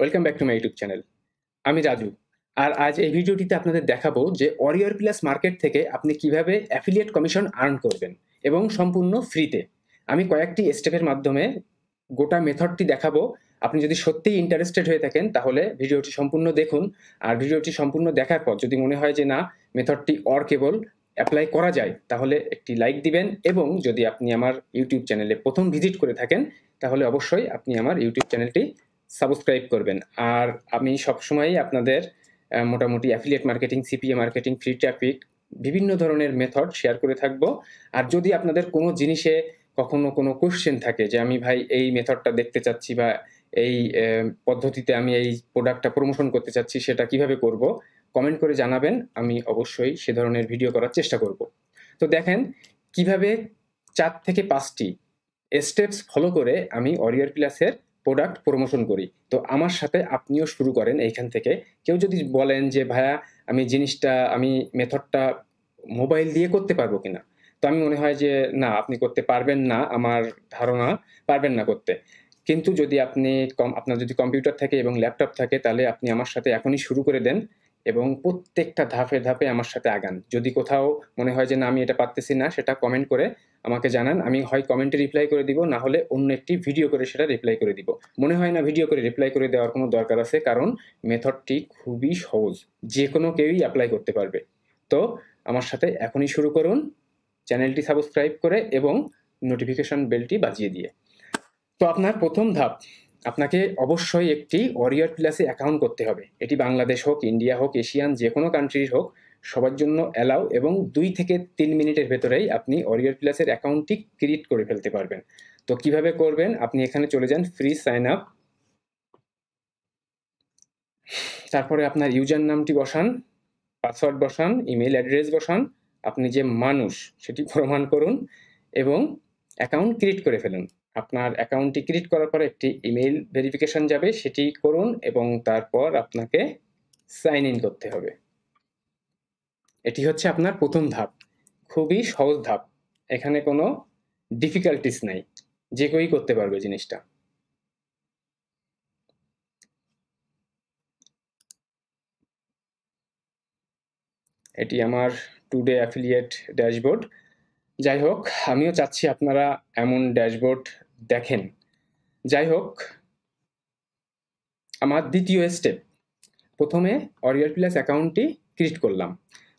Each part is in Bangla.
Welcome back to my YouTube channel আমি রাজু আর আজ এই ভিডিওটিতে আপনাদের দেখাবো যে অরিয়র প্লাস মার্কেট থেকে আপনি কিভাবে অ্যাফিলিয়েট কমিশন আর্ন করবেন এবং সম্পূর্ণ ফ্রিতে আমি কয়েকটি স্টেপের মাধ্যমে গোটা মেথডটি দেখাবো আপনি যদি সত্যিই ইন্টারেস্টেড হয়ে থাকেন তাহলে ভিডিওটি সম্পূর্ণ দেখুন আর ভিডিওটি সম্পূর্ণ দেখার পর যদি মনে হয় যে না মেথডটি অর কেবল অ্যাপ্লাই করা যায় তাহলে একটি লাইক দিবেন এবং যদি আপনি আমার ইউটিউব চ্যানেলে প্রথম ভিজিট করে থাকেন তাহলে অবশ্যই আপনি আমার ইউটিউব চ্যানেলটি সাবস্ক্রাইব করবেন আর আমি সবসময়ই আপনাদের মোটামুটি affiliate marketing CPA marketing free traffic বিভিন্ন ধরনের মেথড শেয়ার করে থাকবো আর যদি আপনাদের কোনো জিনিসে কখনো কোনো কোশ্চেন থাকে যে আমি ভাই এই মেথডটা দেখতে চাচ্ছি বা এই পদ্ধতিতে আমি এই প্রোডাক্টটা প্রমোশন করতে চাচ্ছি সেটা কিভাবে করব কমেন্ট করে জানাবেন আমি অবশ্যই সে ধরনের ভিডিও করার চেষ্টা করব তো দেখেন কিভাবে চার থেকে পাঁচটি স্টেপস ফলো করে আমি অরিয়ার প্লাসের প্রোডাক্ট প্রমোশন করি তো আমার সাথে আপনিও শুরু করেন এইখান থেকে কেউ যদি বলেন যে ভাইয়া আমি জিনিসটা আমি মেথডটা মোবাইল দিয়ে করতে পারবো কিনা তো আমি মনে হয় যে না আপনি করতে পারবেন না আমার ধারণা পারবেন না করতে কিন্তু যদি আপনি কম আপনার যদি কম্পিউটার থাকে এবং ল্যাপটপ থাকে তাহলে আপনি আমার সাথে এখনই শুরু করে দেন এবং প্রত্যেকটা ধাপে ধাপে আমার সাথে আগান যদি কোথাও মনে হয় যে না আমি এটা পারতেছি না সেটা কমেন্ট করে আমাকে জানান আমি হয় কমেন্টে রিপ্লাই করে দিব না হলে অন্য একটি ভিডিও করে সেটা রিপ্লাই করে দিব মনে হয় না ভিডিও করে রিপ্লাই করে দেওয়ার কোনো দরকার আছে কারণ মেথডটি খুবই সহজ যে কোনো কেউই অ্যাপ্লাই করতে পারবে তো আমার সাথে এখনই শুরু করুন চ্যানেলটি সাবস্ক্রাইব করে এবং নোটিফিকেশন বেলটি বাজিয়ে দিয়ে তো আপনার প্রথম ধাপ আপনাকে অবশ্যই একটি ওয়ারিয়ার প্লাসে অ্যাকাউন্ট করতে হবে এটি বাংলাদেশ হোক ইন্ডিয়া হোক এশিয়ান যে কোনো কান্ট্রির হোক সবার জন্য অ্যালাউ এবং দুই থেকে তিন মিনিটের ভেতরেই আপনি ওয়ারিয়ার প্লাসের অ্যাকাউন্টটি ক্রিয়েট করে ফেলতে পারবেন তো কিভাবে করবেন আপনি এখানে চলে যান ফ্রি সাইন আপ তারপরে আপনার ইউজার নামটি বসান পাসওয়ার্ড বসান ইমেল অ্যাড্রেস বসান আপনি যে মানুষ সেটি প্রমাণ করুন এবং অ্যাকাউন্ট ক্রিয়েট করে ফেলুন আপনার অ্যাকাউন্টটি ক্রিয়েট করার পর একটি ইমেইল ভেরিফিকেশন যাবে সেটি করুন এবং তারপর আপনাকে সাইন ইন করতে হবে এটি হচ্ছে আপনার প্রথম ধাপ খুবই সহজ ধাপ এখানে কোনো ডিফিকাল্টিস নাই যে কেউই করতে পারবে জিনিসটা এটি আমার টুডে অ্যাফিলিয়েট ড্যাশবোর্ড যাই হোক আমিও চাচ্ছি আপনারা এমন ড্যাশবোর্ড দেখেন যাই হোক আমার দ্বিতীয় স্টেপ প্রথমে অরিয়ার প্লাস অ্যাকাউন্টটি ক্রিয়েট করলাম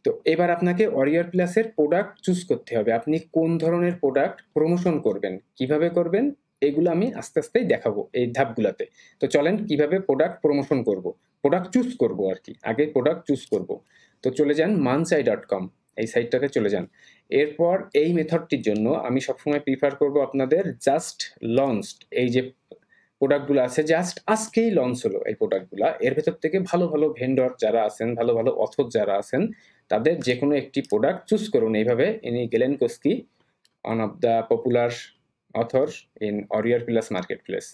তো এবার আপনাকে অরিয়ার প্লাসের প্রোডাক্ট চুজ করতে হবে আপনি কোন ধরনের প্রোডাক্ট প্রমোশন করবেন কিভাবে করবেন এগুলো আমি আস্তে আস্তেই দেখাবো এই ধাপগুলোতে তো চলেন কিভাবে প্রোডাক্ট প্রমোশন করব প্রোডাক্ট চুজ করব আর কি আগে প্রোডাক্ট চুজ করব তো চলে যান মানসাই ডট কম এই সাইটটাতে চলে যান এরপর এই মেথডটির জন্য আমি সবসময় প্রিফার করব আপনাদের জাস্ট লঞ্চড এই যে প্রোডাক্টগুলো আছে জাস্ট আজকেই লঞ্চ হলো এই প্রোডাক্টগুলো এর ভেতর থেকে ভালো ভালো ভেন্ডর যারা আছেন ভালো ভালো অথর যারা আছেন তাদের যে কোনো একটি প্রোডাক্ট চুজ করুন এইভাবে ইনি গেলেন কোস্কি one of the popular author in Warrior Plus marketplace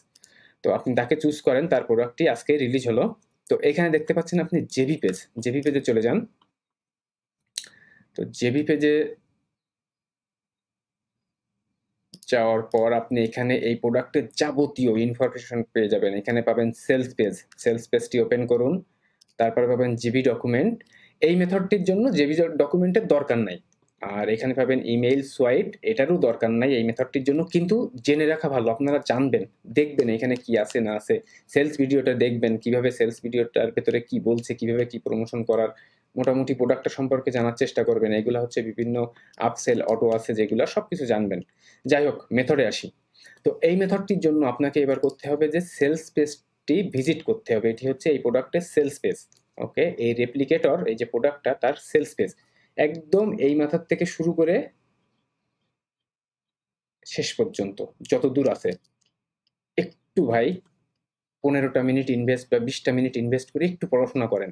তো আপনি তাকে চুজ করেন তার প্রোডাক্টটি আজকে রিলিজ হলো তো এখানে দেখতে পাচ্ছেন আপনি জেবি পেজ জেবি পেজে চলে যান তো জেবি পেজে যাওয়ার পর আপনি এখানে এই প্রোডাক্টের যাবতীয় ইনফরমেশন পেয়ে যাবেন এখানে পাবেন সেলস পেজ সেলস পেজটি ওপেন করুন তারপর পাবেন জিবি ডকুমেন্ট এই মেথডটির জন্য জিবি ডকুমেন্টের দরকার নাই আর এখানে পাবেন ইমেইল সোয়াইপ এটারও দরকার নাই এই মেথডটির জন্য কিন্তু জেনে রাখা ভালো আপনারা জানবেন দেখবেন এখানে কি আছে না আছে সেলস ভিডিওটা দেখবেন কিভাবে সেলস ভিডিওটার ভেতরে কি বলছে কিভাবে কি প্রমোশন করার মোটামুটি প্রোডাক্টের সম্পর্কে জানার চেষ্টা করবেন এগুলো হচ্ছে বিভিন্ন আপসেল অটো আছে যেগুলো সব কিছু জানবেন যাই হোক মেথডে আসি তো এই মেথডটির জন্য আপনাকে এবার করতে হবে যে সেলস পেজটি ভিজিট করতে হবে এটি হচ্ছে এই প্রোডাক্টের সেলস পেজ ওকে এই রেপ্লিকেটর এই যে প্রোডাক্টটা তার সেলস পেজ একদম এই মাথার থেকে শুরু করে শেষ পর্যন্ত যত দূর আছে একটু ভাই পনেরোটা মিনিট ইনভেস্ট বা বিশটা মিনিট ইনভেস্ট করে একটু পড়াশোনা করেন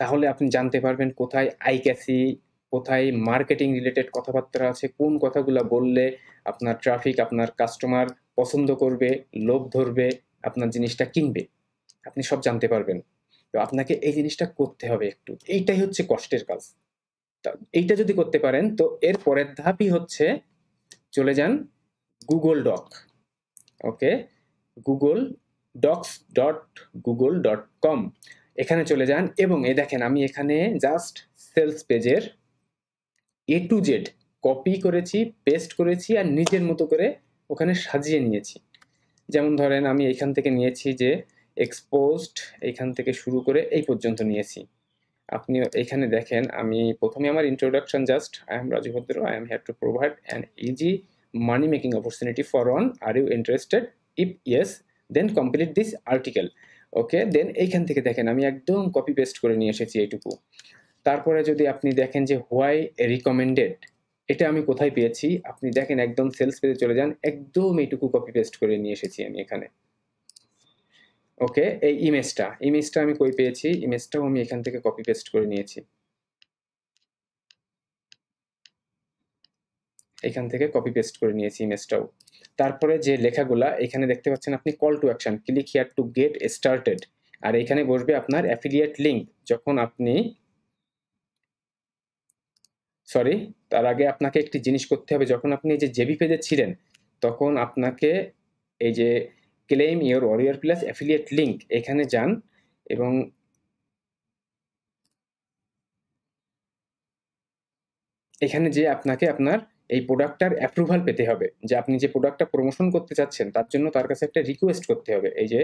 তাহলে আপনি জানতে পারবেন কোথায় আইক্যাসি কোথায় মার্কেটিং রিলেটেড কথাবার্তা আছে কোন কথাগুলো বললে আপনার ট্রাফিক আপনার কাস্টমার পছন্দ করবে লোভ ধরবে আপনার জিনিসটা কিনবে আপনি সব জানতে পারবেন তো আপনাকে এই জিনিসটা করতে হবে একটু এইটাই হচ্ছে কষ্টের কাজ এইটা যদি করতে পারেন তো এর পরের ধাপই হচ্ছে চলে যান Google Doc okay Google Docs dot Google dot com এখানে চলে যান এবং এই দেখেন আমি এখানে জাস্ট সেলস পেজের এ টু জেড কপি করেছি পেস্ট করেছি আর নিজের মতো করে ওখানে সাজিয়ে নিয়েছি যেমন ধরেন আমি এখান থেকে নিয়েছি যে এক্সপোজড এখান থেকে শুরু করে এই পর্যন্ত নিয়েছি আপনি এখানে দেখেন আমি প্রথমে আমার introduction just I am Rajubhadra I am had to provide an easy money making opportunity for one are you interested if yes then complete this article okay then এইখান থেকে দেখেন আমি একদম কপি পেস্ট করে নিয়ে এসেছি এইটুকু তারপরে যদি আপনি দেখেন যে হোয়াই রিকমেন্ডেড এটা আমি কোথায় পেয়েছি আপনি দেখেন একদম সেলস পেজে চলে যান একদম এইটুকু কপি পেস্ট করে নিয়ে এসেছি আমি এখানে ওকে এই ইমেজটা ইমেজটা আমি কই পেয়েছি ইমেজটাও আমি এখান থেকে কপি পেস্ট করে নিয়েছি এখান থেকে কপি পেস্ট করে নিয়েছি ইমেজটাও তারপরে যে লেখাগুলা এখানে দেখতে পাচ্ছেন আপনি call to action click here to get started আর এখানে বসবে আপনার অ্যাফিলিয়েট লিঙ্ক যখন আপনি সরি তার আগে আপনাকে একটি জিনিস করতে হবে যখন আপনি এই যে জেবি পেজে ছিলেন তখন আপনাকে এই যে claim your Warrior Plus affiliate link এখানে যান এবং এখানে যে আপনাকে আপনার এই প্রোডাক্টটার অ্যাপ্রুভাল পেতে হবে যে আপনি যে প্রোডাক্টটা প্রমোশন করতে চাচ্ছেন তার জন্য তার কাছে একটা রিকোয়েস্ট করতে হবে এই যে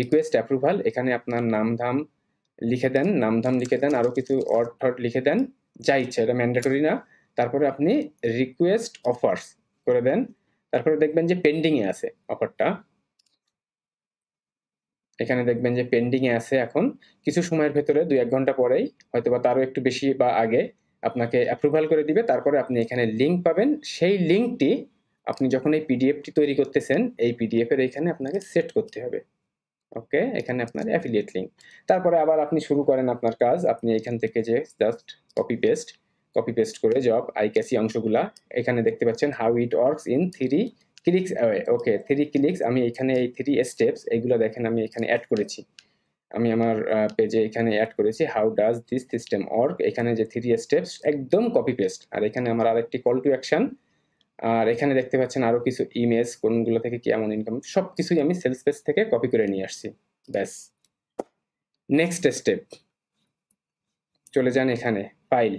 রিকোয়েস্ট অ্যাপ্রুভাল এখানে আপনার নাম ধাম লিখে দেন নাম ধাম লিখে দেন আরও কিছু অর্ড ঠট লিখে দেন যা ইচ্ছে এটা ম্যান্ডেটরি না তারপরে আপনি রিকোয়েস্ট অফার্স করে দেন তারপরে দেখবেন যে পেন্ডিংয়ে আছে অফারটা এখানে দেখবেন যে পেন্ডিংয়ে আছে এখন কিছু সময়ের ভেতরে দুই এক ঘন্টা পরেই হয়তো বা তারও একটু বেশি বা আগে আপনাকে অ্যাপ্রুভাল করে দিবে তারপরে আপনি এখানে লিঙ্ক পাবেন সেই লিঙ্কটি আপনি যখন এই পিডিএফটি তৈরি করতেছেন এই পিডিএফের এখানে আপনাকে সেট করতে হবে ওকে এখানে আপনার অ্যাফিলিয়েট লিঙ্ক তারপরে আবার আপনি শুরু করেন আপনার কাজ আপনি এখান থেকে যে just copy paste copy paste করে জব আইকেসি অংশগুলা এখানে দেখতে পাচ্ছেন how it works in three clicks okay three clicks আমি এখানে এই থ্রি স্টেপস এগুলো দেখেন আমি এখানে অ্যাড করেছি আমি আমার পেজে এখানে অ্যাড করেছি how does this system work এখানে যে থ্রি স্টেপস একদম কপি পেস্ট আর এখানে আমার আরেকটি কল টু অ্যাকশন আর এখানে দেখতে পাচ্ছেন আরও কিছু ইমেজ কোনগুলো থেকে কেমন ইনকাম সব কিছুই আমি সেলস পেজ থেকে কপি করে নিয়ে আসছি ব্যাস নেক্সট স্টেপ চলে যান এখানে ফাইল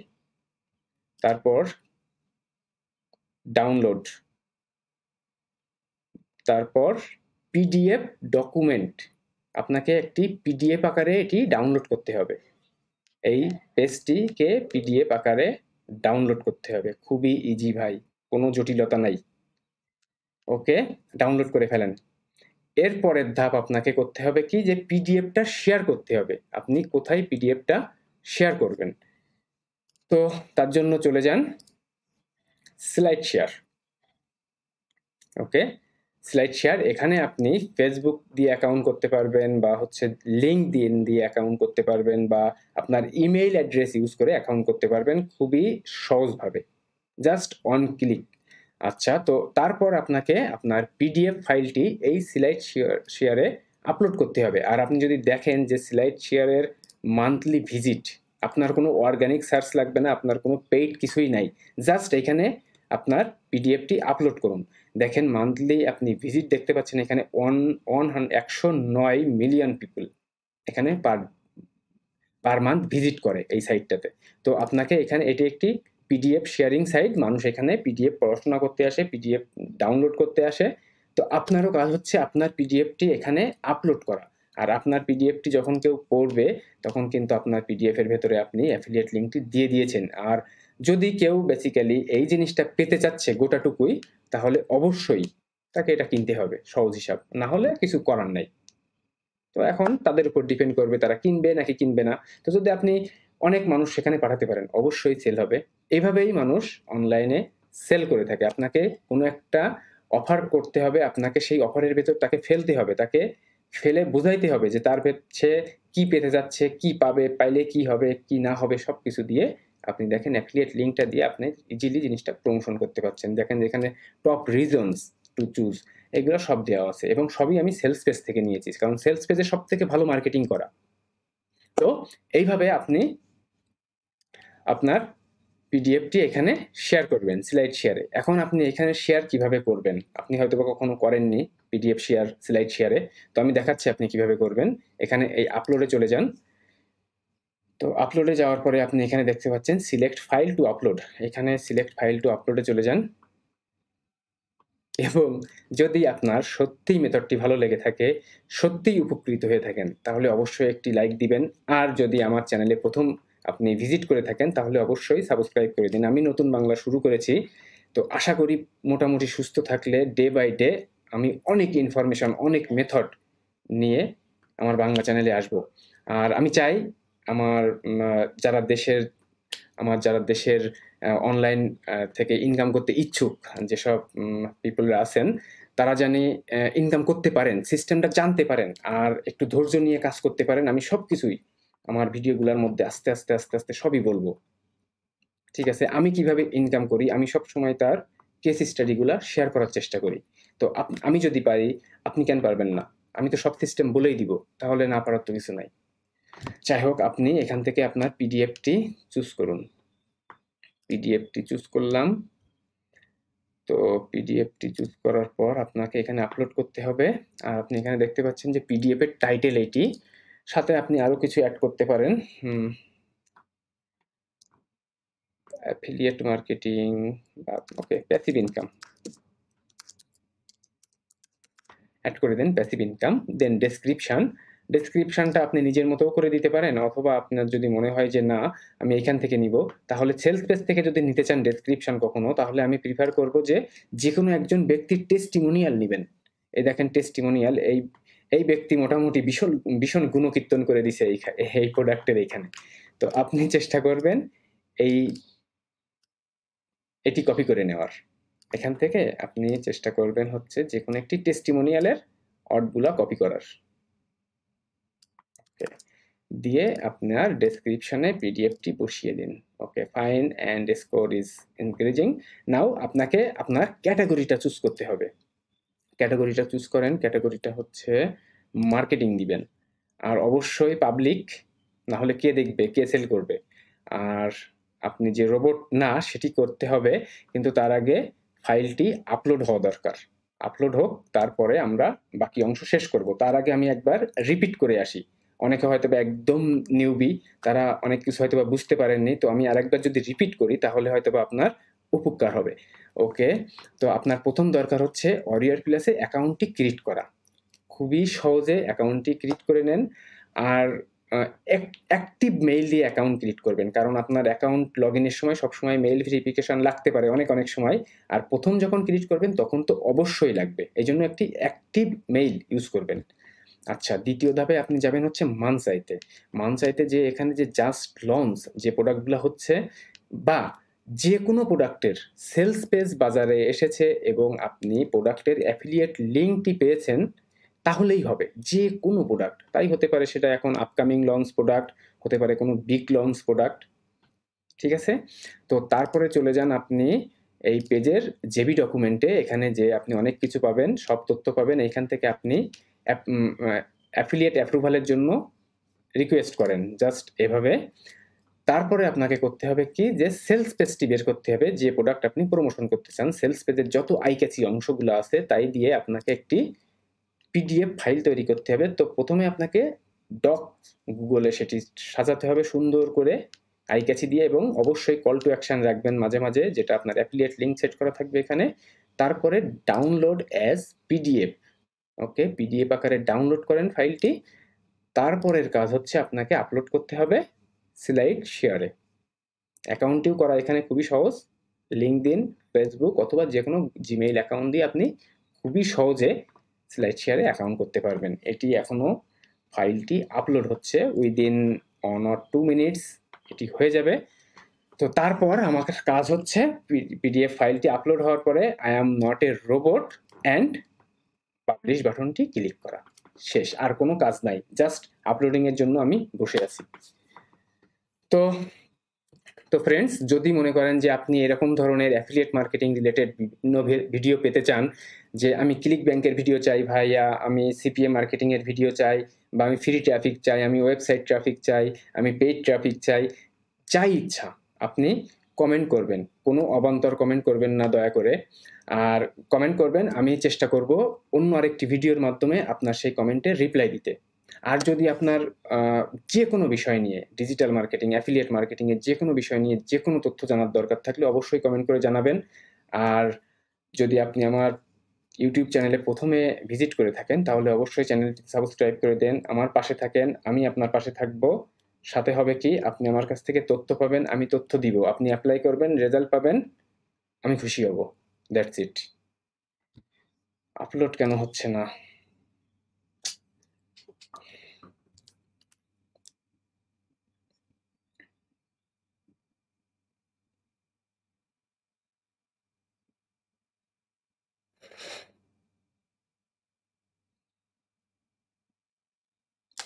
তারপর ডাউনলোড তারপর পিডিএফ ডকুমেন্ট আপনাকে একটি পিডিএফ আকারে এটি ডাউনলোড করতে হবে এই হ্যাঁ। পেজটিকে পিডিএফ আকারে ডাউনলোড করতে হবে খুবই ইজি ভাই কোনো জটিলতা নাই ওকে ডাউনলোড করে ফেলেন এরপরের ধাপ আপনাকে করতে হবে কি যে পিডিএফটা শেয়ার করতে হবে আপনি কোথায় পিডিএফটা শেয়ার করবেন তো তার জন্য চলে যান SlideShare okay SlideShare এখানে আপনি ফেসবুক দিয়ে অ্যাকাউন্ট করতে পারবেন বা হচ্ছে লিঙ্ক দিন দিয়ে অ্যাকাউন্ট করতে পারবেন বা আপনার ইমেইল অ্যাড্রেস ইউজ করে অ্যাকাউন্ট করতে পারবেন খুবই সহজভাবে জাস্ট অন ক্লিক আচ্ছা তো তারপর আপনাকে আপনার পিডিএফ ফাইলটি এই স্লাইড শেয়ার শেয়ারে আপলোড করতে হবে আর আপনি যদি দেখেন যে স্লাইড শেয়ারের মান্থলি ভিজিট আপনার কোনো অর্গানিক সার্চ লাগবে না আপনার কোনো পেইড কিছুই নাই জাস্ট এখানে আপনার পিডিএফটি আপলোড করুন দেখেন মান্থলি আপনি ভিজিট দেখতে পাচ্ছেন এখানে ওয়ান ওয়ান একশো নয় মিলিয়ন পিপুল এখানে পার পার মান্থ ভিজিট করে এই সাইটটাতে তো আপনাকে এখানে এটি একটি পিডিএফ শেয়ারিং সাইট মানুষ এখানে পিডিএফ পড়াশোনা করতে আসে পিডিএফ ডাউনলোড করতে আসে তো আপনারও কাজ হচ্ছে আপনার পিডিএফটি এখানে আপলোড করা আর আপনার পিডিএফটি যখন কেউ পড়বে তখন কিন্তু আপনার পিডিএফের ভেতরে আপনি অ্যাফিলিয়েট লিঙ্কটি দিয়ে দিয়েছেন আর যদি কেউ বেসিক্যালি এই জিনিসটা পেতে চাচ্ছে গোটাটুকুই তাহলে অবশ্যই তাকে এটা কিনতে হবে সহজ হিসাব না হলে কিছু করার নাই তো এখন তাদের উপর ডিপেন্ড করবে তারা কিনবে নাকি কিনবে না তো যদি আপনি অনেক মানুষ সেখানে পাঠাতে পারেন অবশ্যই সেল হবে এভাবেই মানুষ অনলাইনে সেল করে থাকে আপনাকে কোনো একটা অফার করতে হবে আপনাকে সেই অফারের ভেতর তাকে ফেলতে হবে তাকে ফেলে বোঝাইতে হবে যে তার সে কি পেতে যাচ্ছে কি পাবে পাইলে কি হবে কি না হবে সব কিছু দিয়ে আপনি দেখেন অ্যাফিলিয়েট লিঙ্কটা দিয়ে আপনি ইজিলি জিনিসটা প্রমোশন করতে পারছেন দেখেন যেখানে টপ রিজনস টু চুজ এগুলো সব দেওয়া আছে এবং সবই আমি সেলস পেজ থেকে নিয়েছি কারণ সেলস পেজে সব থেকে ভালো মার্কেটিং করা তো এইভাবে আপনি আপনার পিডিএফটি এখানে শেয়ার করবেন স্লাইড শেয়ারে এখন আপনি এখানে শেয়ার কিভাবে করবেন আপনি হয়তো বা কখনো করেননি পিডিএফ শেয়ার স্লাইড শেয়ারে তো আমি দেখাচ্ছি আপনি কিভাবে করবেন এখানে এই আপলোডে চলে যান তো আপলোডে যাওয়ার পরে আপনি এখানে দেখতে পাচ্ছেন সিলেক্ট ফাইল টু আপলোড এখানে সিলেক্ট ফাইল টু আপলোডে চলে যান এবং যদি আপনার সত্যিই মেথডটি ভালো লেগে থাকে সত্যিই উপকৃত হয়ে থাকেন তাহলে অবশ্যই একটি লাইক দিবেন আর যদি আমার চ্যানেলে প্রথম আপনি ভিজিট করে থাকেন তাহলে অবশ্যই সাবস্ক্রাইব করে দিন আমি নতুন বাংলা শুরু করেছি তো আশা করি মোটামুটি সুস্থ থাকলে ডে বাই ডে আমি অনেক ইনফরমেশন অনেক মেথড নিয়ে আমার বাংলা চ্যানেলে আসব আর আমি চাই আমার যারা দেশের আমার যারা দেশের অনলাইন থেকে ইনকাম করতে ইচ্ছুক যেসব পিপলরা আছেন তারা জানি ইনকাম করতে পারেন সিস্টেমটা জানতে পারেন আর একটু ধৈর্য নিয়ে কাজ করতে পারেন আমি সব কিছুই আমার ভিডিওগুলোর মধ্যে আস্তে আস্তে আস্তে আস্তে সবই বলবো ঠিক আছে আমি কিভাবে ইনকাম করি আমি সব সময় তার কেস স্টাডিগুলো শেয়ার করার চেষ্টা করি তো আমি যদি পারি আপনি কেন পারবেন না আমি তো সব সিস্টেম বলেই দিব তাহলে না পারার তো কিছু নাই যাই হোক আপনি এখান থেকে আপনার পিডিএফটি চুজ করুন পিডিএফটি চুজ করলাম তো পিডিএফটি চুজ করার পর আপনাকে এখানে আপলোড করতে হবে আর আপনি এখানে দেখতে পাচ্ছেন যে পিডিএফের টাইটেল এটি সাথে আপনি আরও কিছু অ্যাড করতে পারেন অ্যাফিলিয়েট মার্কেটিং বা ওকে প্যাসিভ ইনকাম অ্যাড করে দেন প্যাসিভ ইনকাম দেন ডেসক্রিপশান ডেসক্রিপশনটা আপনি নিজের মতো করে দিতে পারেন অথবা আপনার যদি মনে হয় যে না আমি এখান থেকে নিব তাহলে সেলস পেজ থেকে যদি নিতে চান ডেসক্রিপশন কখনো তাহলে আমি প্রিফার করব যে যে কোনো একজন ব্যক্তির টেস্টিমোনিয়াল নেবেন এই দেখেন টেস্টিমোনিয়াল এই এই ব্যক্তি মোটামুটি ভীষণ ভীষণ গুণকীর্তন করে দিছে এই প্রোডাক্টের এখানে তো আপনি চেষ্টা করবেন এই এটি কপি করে নেওয়ার এখান থেকে আপনি চেষ্টা করবেন হচ্ছে যে কোনো একটি টেস্টিমোনিয়ালের অর্ডগুলো কপি করার দিয়ে আপনার ডেসক্রিপশনে পিডিএফটি বসিয়ে দিন okay fine and score is encouraging now আপনাকে আপনার ক্যাটাগরিটা চুজ করতে হবে ক্যাটাগরিটা চুজ করেন ক্যাটাগরিটা হচ্ছে মার্কেটিং দিবেন আর অবশ্যই পাবলিক না হলে কে দেখবে কে সেল করবে আর আপনি যে রোবট না সেটি করতে হবে কিন্তু তার আগে ফাইলটি আপলোড হওয়া দরকার আপলোড হোক তারপরে আমরা বাকি অংশ শেষ করব তার আগে আমি একবার রিপিট করে আসি অনেকে হয়তো বা একদম নিউবি তারা অনেক কিছু হয়তো বা বুঝতে পারেননি তো আমি আরেকবার যদি রিপিট করি তাহলে হয়তো বা আপনার উপকার হবে ওকে তো আপনার প্রথম দরকার হচ্ছে অরিয়ার প্লাসে অ্যাকাউন্টটি ক্রিয়েট করা খুবই সহজে অ্যাকাউন্টটি ক্রিয়েট করে নেন আর অ্যাক্টিভ মেইল দিয়ে অ্যাকাউন্ট ক্রিয়েট করবেন কারণ আপনার অ্যাকাউন্ট লগ ইনের সময় সবসময় মেইল ভেরিফিকেশান লাগতে পারে অনেক অনেক সময় আর প্রথম যখন ক্রিয়েট করবেন তখন তো অবশ্যই লাগবে এই জন্য একটি অ্যাক্টিভ মেইল ইউজ করবেন আচ্ছা দ্বিতীয় ধাপে আপনি যাবেন হচ্ছে মানসাইতে মানসাইতে যে এখানে যে জাস্ট লঞ্চ যে প্রোডাক্টগুলো হচ্ছে বা যে কোনো প্রোডাক্টের সেলস পেজ বাজারে এসেছে এবং আপনি প্রোডাক্টের অ্যাফিলিয়েট লিঙ্কটি পেয়েছেন তাহলেই হবে যে কোনো প্রোডাক্ট তাই হতে পারে সেটা এখন আপকামিং লঞ্চ প্রোডাক্ট হতে পারে কোনো বিগ লঞ্চ প্রোডাক্ট ঠিক আছে তো তারপরে চলে যান আপনি এই পেজের জেবি ডকুমেন্টে এখানে যে আপনি অনেক কিছু পাবেন সব তথ্য পাবেন এখান থেকে আপনি অ্যাফিলিয়েট অ্যাপ্রুভালের জন্য রিকোয়েস্ট করেন জাস্ট এভাবে তারপরে আপনাকে করতে হবে কি যে সেলস পেজটি বের করতে হবে যে প্রোডাক্ট আপনি প্রমোশন করতে চান সেলস পেজের যত আইক্যাচি অংশগুলো আছে তাই দিয়ে আপনাকে একটি পিডিএফ ফাইল তৈরি করতে হবে তো প্রথমে আপনাকে ডক গুগলে সেটি সাজাতে হবে সুন্দর করে আইক্যাচি দিয়ে এবং অবশ্যই কল টু অ্যাকশন রাখবেন মাঝে মাঝে যেটা আপনার অ্যাফিলিয়েট লিঙ্ক সেট করা থাকবে এখানে তারপরে download as PDF okay PDF আকারে ডাউনলোড করেন ফাইলটি তারপরের কাজ হচ্ছে আপনাকে আপলোড করতে হবে স্লাইড শেয়ারে অ্যাকাউন্টটিও করা এখানে খুবই সহজ দিন ফেসবুক অথবা যে কোনো জিমেইল অ্যাকাউন্ট দিয়ে আপনি খুবই সহজে স্লাইড শেয়ারে অ্যাকাউন্ট করতে পারবেন এটি এখনও ফাইলটি আপলোড হচ্ছে within one or two minutes এটি হয়ে যাবে তো তারপর আমার কাজ হচ্ছে পিডিএফ ফাইলটি আপলোড হওয়ার পরে I am not a robot and publish বাটনটি ক্লিক করা শেষ আর কোনো কাজ নাই জাস্ট আপলোডিং এর জন্য আমি বসে আছি তো তো ফ্রেন্ডস যদি মনে করেন যে আপনি এরকম ধরনের অ্যাফিলিয়েট মার্কেটিং রিলেটেড বিভিন্ন ভিডিও পেতে চান যে আমি ক্লিক ব্যাংকের ভিডিও চাই ভাইয়া আমি সিপিএ মার্কেটিংয়ের ভিডিও চাই বা আমি ফ্রি ট্রাফিক চাই আমি ওয়েবসাইট ট্রাফিক চাই আমি পেইড ট্রাফিক চাই যাই ইচ্ছা আপনি কমেন্ট করবেন কোনো অবান্তর কমেন্ট করবেন না দয়া করে আর কমেন্ট করবেন আমি চেষ্টা করব অন্য আরেকটি ভিডিওর মাধ্যমে আপনার সেই কমেন্টে রিপ্লাই দিতে আর যদি আপনার যে কোনো বিষয় নিয়ে ডিজিটাল মার্কেটিং অ্যাফিলিয়েট মার্কেটিংয়ের যে কোনো বিষয় নিয়ে যে কোনো তথ্য জানার দরকার থাকলে অবশ্যই কমেন্ট করে জানাবেন আর যদি আপনি আমার ইউটিউব চ্যানেলে প্রথমে ভিজিট করে থাকেন তাহলে অবশ্যই চ্যানেলটি সাবস্ক্রাইব করে দেন আমার পাশে থাকেন আমি আপনার পাশে থাকবো সাথে হবে কি আপনি আমার কাছ থেকে তথ্য পাবেন আমি তথ্য দিব আপনি অ্যাপ্লাই করবেন রেজাল্ট পাবেন আমি খুশি হব দ্যাটস ইট আপলোড কেন হচ্ছে না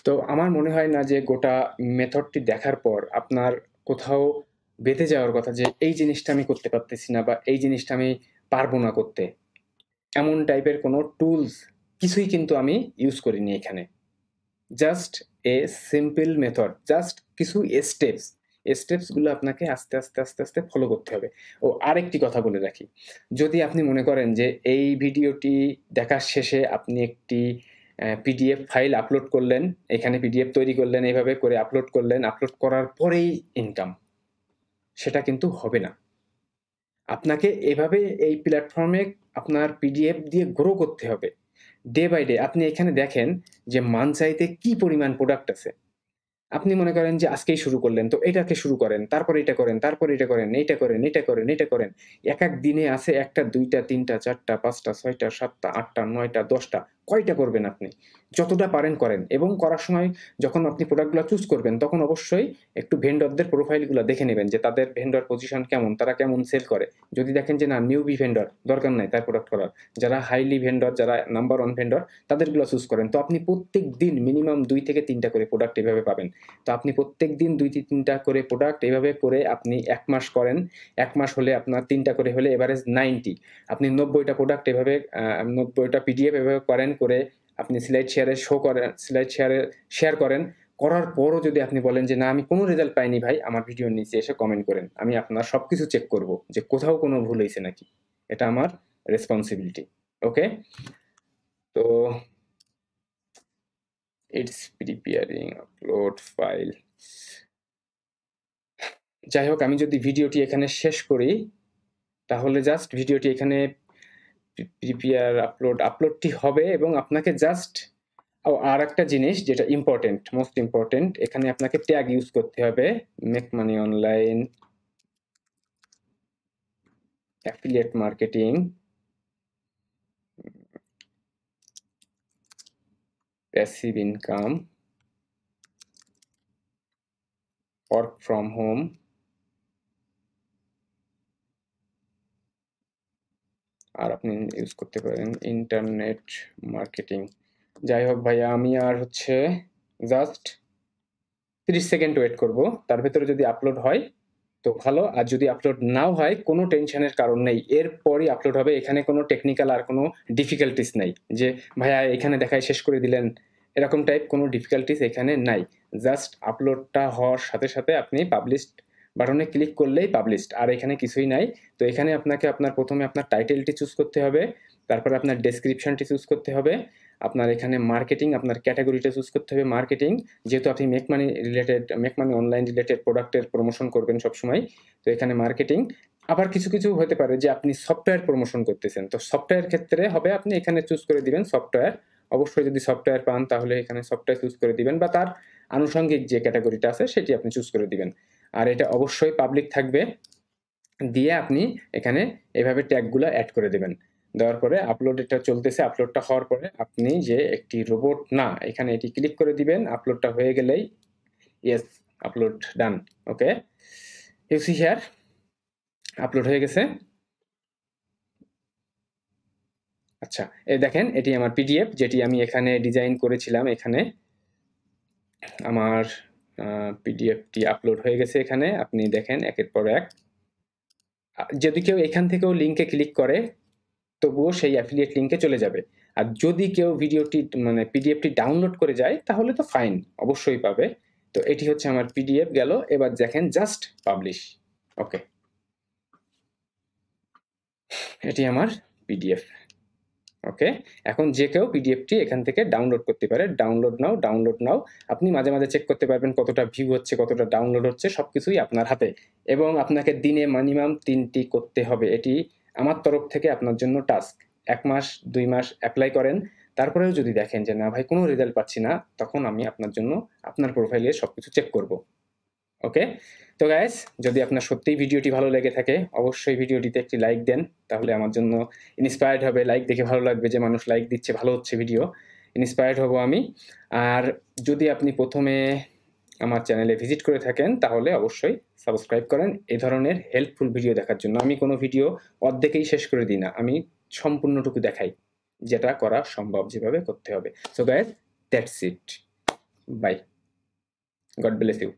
তো আমার মনে হয় না যে গোটা মেথডটি দেখার পর আপনার কোথাও বেঁধে যাওয়ার কথা যে এই জিনিসটা আমি করতে পারতেছি না বা এই জিনিসটা আমি পারবো না করতে এমন টাইপের কোনো টুলস কিছুই কিন্তু আমি ইউজ করিনি এখানে just a simple method just কিছু স্টেপস স্টেপসগুলো আপনাকে আস্তে আস্তে আস্তে আস্তে ফলো করতে হবে ও আরেকটি কথা বলে রাখি যদি আপনি মনে করেন যে এই ভিডিওটি দেখার শেষে আপনি একটি পিডিএফ ফাইল আপলোড করলেন এখানে পিডিএফ তৈরি করলেন এইভাবে করে আপলোড করলেন আপলোড করার পরেই ইনকাম সেটা কিন্তু হবে না আপনাকে এভাবে এই প্ল্যাটফর্মে আপনার পিডিএফ দিয়ে গ্রো করতে হবে ডে বাই ডে আপনি এখানে দেখেন যে মানসাইতে কি পরিমাণ প্রোডাক্ট আছে আপনি মনে করেন যে আজকেই শুরু করলেন তো এটাকে শুরু করেন তারপর এটা করেন তারপর এটা করেন এইটা করেন এটা করেন এটা করেন এক এক দিনে আছে একটা দুইটা তিনটা চারটা পাঁচটা ছয়টা সাতটা আটটা নয়টা দশটা কয়টা করবেন আপনি যতটা পারেন করেন এবং করার সময় যখন আপনি প্রোডাক্টগুলো চুজ করবেন তখন অবশ্যই একটু ভেন্ডরদের প্রোফাইলগুলো দেখে নেবেন যে তাদের ভেন্ডর পজিশন কেমন তারা কেমন সেল করে যদি দেখেন যে না নিউবি ভেন্ডর দরকার নাই তার প্রোডাক্ট করার যারা হাইলি ভেন্ডর যারা নাম্বার ওয়ান ভেন্ডর তাদেরগুলো চুজ করেন তো আপনি প্রত্যেক দিন মিনিমাম দুই থেকে তিনটা করে প্রোডাক্ট এভাবে পাবেন তো আপনি প্রত্যেক দিন দুই থেকে তিনটা করে প্রোডাক্ট এভাবে করে আপনি এক মাস করেন এক মাস হলে আপনার তিনটা করে হলে এভারেজ নাইনটি আপনি নব্বইটা প্রোডাক্ট এভাবে নব্বইটা পিডিএফ এভাবে করেন করে আপনি স্লাইড শেয়ারে শো করেন স্লাইড শেয়ারে শেয়ার করেন করার পরও যদি আপনি বলেন যে না আমি কোনো রেজাল্ট পাইনি ভাই আমার ভিডিওর নিচে এসে কমেন্ট করেন আমি আপনার সব কিছু চেক করব যে কোথাও কোনো ভুল হয়েছে নাকি এটা আমার রেসপন্সিবিলিটি ওকে তো ইটস প্রিপেয়ারিং আপলোড ফাইল যাই হোক আমি যদি ভিডিওটি এখানে শেষ করি তাহলে জাস্ট ভিডিওটি এখানে পিপিআর আপলোড আপলোডটি হবে এবং আপনাকে জাস্ট আর একটা জিনিস যেটা ইম্পর্টেন্ট মোস্ট ইম্পর্টেন্ট এখানে আপনাকে ট্যাগ ইউজ করতে হবে make money online affiliate marketing passive income work from home আর আপনি ইউজ করতে পারেন ইন্টারনেট মার্কেটিং যাই হোক ভাইয়া আমি আর হচ্ছে জাস্ট তিরিশ সেকেন্ড ওয়েট করব তার ভেতরে যদি আপলোড হয় তো ভালো আর যদি আপলোড নাও হয় কোনো টেনশনের কারণ নেই এরপরই আপলোড হবে এখানে কোনো টেকনিক্যাল আর কোনো ডিফিকাল্টিস নাই যে ভাইয়া এখানে দেখায় শেষ করে দিলেন এরকম টাইপ কোনো ডিফিকাল্টিস এখানে নাই জাস্ট আপলোডটা হওয়ার সাথে সাথে আপনি পাবলিশড বাটনে ক্লিক করলেই পাবলিশড আর এখানে কিছুই নাই তো এখানে আপনাকে আপনার প্রথমে আপনার টাইটেলটি চুজ করতে হবে তারপরে আপনার ডেসক্রিপশনটি চুজ করতে হবে আপনার এখানে মার্কেটিং আপনার ক্যাটাগরিটা চুজ করতে হবে মার্কেটিং যেহেতু আপনি make money related make money online related প্রোডাক্টের প্রমোশন করবেন সবসময় তো এখানে মার্কেটিং আবার কিছু কিছু হতে পারে যে আপনি সফটওয়্যার প্রমোশন করতেছেন তো সফটওয়্যার ক্ষেত্রে হবে আপনি এখানে চুজ করে দিবেন সফটওয়্যার অবশ্যই যদি সফটওয়্যার পান তাহলে এখানে সফটওয়্যার চুজ করে দিবেন বা তার আনুষঙ্গিক যে ক্যাটাগরিটা আছে সেটি আপনি চুজ করে দিবেন আর এটা অবশ্যই পাবলিক থাকবে দিয়ে আপনি এখানে এভাবে ট্যাগুলো অ্যাড করে দেবেন দেওয়ার পরে আপলোড এটা চলতেছে আপলোডটা হওয়ার পরে আপনি যে একটি রোবট না এখানে এটি ক্লিক করে দিবেন আপলোডটা হয়ে গেলেই yes upload done okay you see here upload হয়ে গেছে আচ্ছা এ দেখেন এটি আমার পিডিএফ যেটি আমি এখানে ডিজাইন করেছিলাম এখানে আমার পিডিএফটি আপলোড হয়ে গেছে এখানে আপনি দেখেন একের পর এক যদি কেউ এখান থেকেও লিঙ্কে ক্লিক করে তবুও সেই অ্যাফিলিয়েট লিঙ্কে চলে যাবে আর যদি কেউ ভিডিওটি মানে পিডিএফটি ডাউনলোড করে যায় তাহলে তো ফাইন অবশ্যই পাবে তো এটি হচ্ছে আমার পিডিএফ গেল এবার দেখেন জাস্ট পাবলিশ ওকে এটি আমার পিডিএফ ওকে এখন যে কেউ পিডিএফটি এখান থেকে ডাউনলোড করতে পারে ডাউনলোড নাও ডাউনলোড নাও আপনি মাঝে মাঝে চেক করতে পারবেন কতটা ভিউ হচ্ছে কতটা ডাউনলোড হচ্ছে সব কিছুই আপনার হাতে এবং আপনাকে দিনে মিনিমাম তিনটি করতে হবে এটি আমার তরফ থেকে আপনার জন্য টাস্ক এক মাস দুই মাস অ্যাপ্লাই করেন তারপরেও যদি দেখেন যে না ভাই কোনো রেজাল্ট পাচ্ছি না তখন আমি আপনার জন্য আপনার প্রোফাইলে সব কিছু চেক করবো ওকে তো গ্যাস যদি আপনার সত্যিই ভিডিওটি ভালো লেগে থাকে অবশ্যই ভিডিওটিতে একটি লাইক দেন তাহলে আমার জন্য ইন্সপায়ার্ড হবে লাইক দেখে ভালো লাগবে যে মানুষ লাইক দিচ্ছে ভালো হচ্ছে ভিডিও ইন্সপায়ার্ড হব আমি আর যদি আপনি প্রথমে আমার চ্যানেলে ভিজিট করে থাকেন তাহলে অবশ্যই সাবস্ক্রাইব করেন এ ধরনের হেল্পফুল ভিডিও দেখার জন্য আমি কোনো ভিডিও অর্ধেকেই শেষ করে দিই না আমি সম্পূর্ণটুকু দেখাই যেটা করা সম্ভব যেভাবে করতে হবে so guys that's it bye God bless you